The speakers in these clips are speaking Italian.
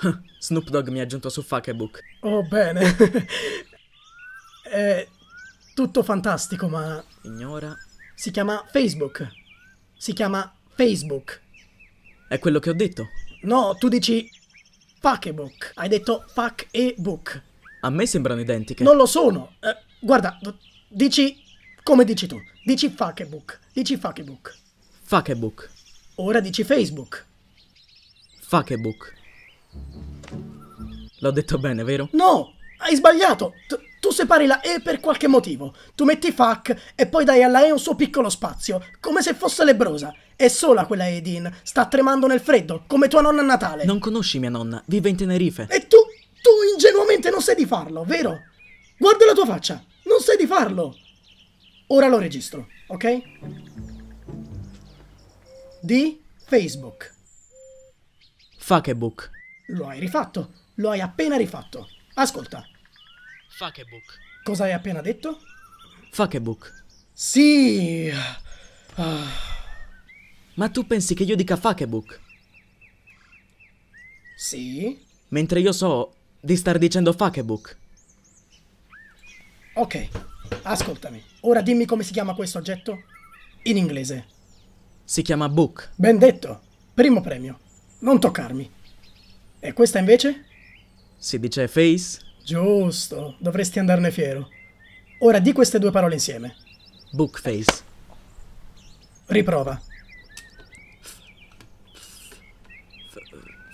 Snoop Dogg mi ha aggiunto su Fakebook. Oh, bene. È tutto fantastico, ma... Ignora. Si chiama Facebook. Si chiama Facebook. È quello che ho detto. No, tu dici Fakebook. Hai detto Fuck e Book. A me sembrano identiche. Non lo sono. Eh, guarda, dici come dici tu. Dici Fakebook. Dici Fakebook. Fakebook. Ora dici Facebook. Fakebook. L'ho detto bene, vero? No! Hai sbagliato! T tu separi la E per qualche motivo. Tu metti fuck e poi dai alla E un suo piccolo spazio, come se fosse lebrosa. È sola quella E, Edin, sta tremando nel freddo, come tua nonna a Natale. Non conosci mia nonna, vive in Tenerife. E tu, tu ingenuamente non sai di farlo, vero? Guarda la tua faccia, non sai di farlo. Ora lo registro, ok? Di Facebook. Fuckebook. Lo hai rifatto. Lo hai appena rifatto. Ascolta. Fakebook. Cosa hai appena detto? Fakebook. Sì. Ah. Ma tu pensi che io dica Fakebook? Sì. Mentre io so di star dicendo Fakebook. Ok, ascoltami. Ora dimmi come si chiama questo oggetto? In inglese. Si chiama Book. Ben detto. Primo premio. Non toccarmi. E questa invece? Si dice face? Giusto, dovresti andarne fiero. Ora di queste due parole insieme. Bookface. Riprova.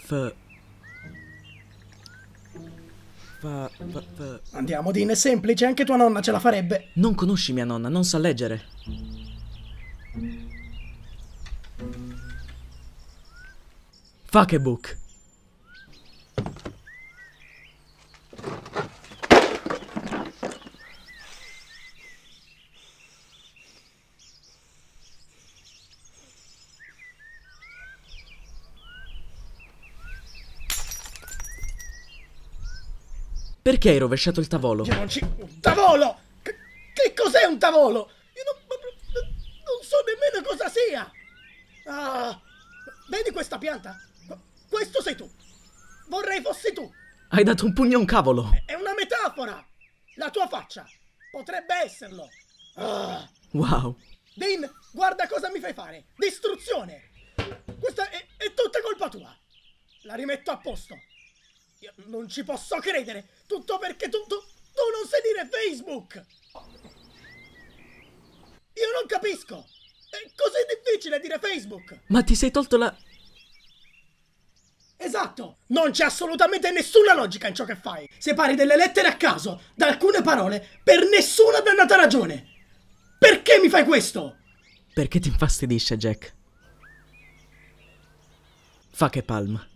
F. Fa, fa, fa. Andiamo, Dean, è semplice, anche tua nonna ce la farebbe. Non conosci mia nonna, non sa leggere. Fuck a book. Perché hai rovesciato il tavolo? Io non ci... Un tavolo! Che, che cos'è un tavolo? Io non, non so nemmeno cosa sia! Ah, vedi questa pianta? Questo sei tu! Vorrei fossi tu! Hai dato un pugno a un cavolo! È, una metafora! La tua faccia! Potrebbe esserlo! Ah. Wow! Dean, guarda cosa mi fai fare! Distruzione! Questa è, è tutta colpa tua! La rimetto a posto! Io non ci posso credere! Tutto perché tu, tu, tu non sai dire Facebook! Io non capisco! È così difficile dire Facebook! Ma ti sei tolto la... Esatto! Non c'è assolutamente nessuna logica in ciò che fai! Separi delle lettere a caso, da alcune parole, per nessuna dannata ragione! Perché mi fai questo? Perché ti infastidisce, Jack? Fa che palma.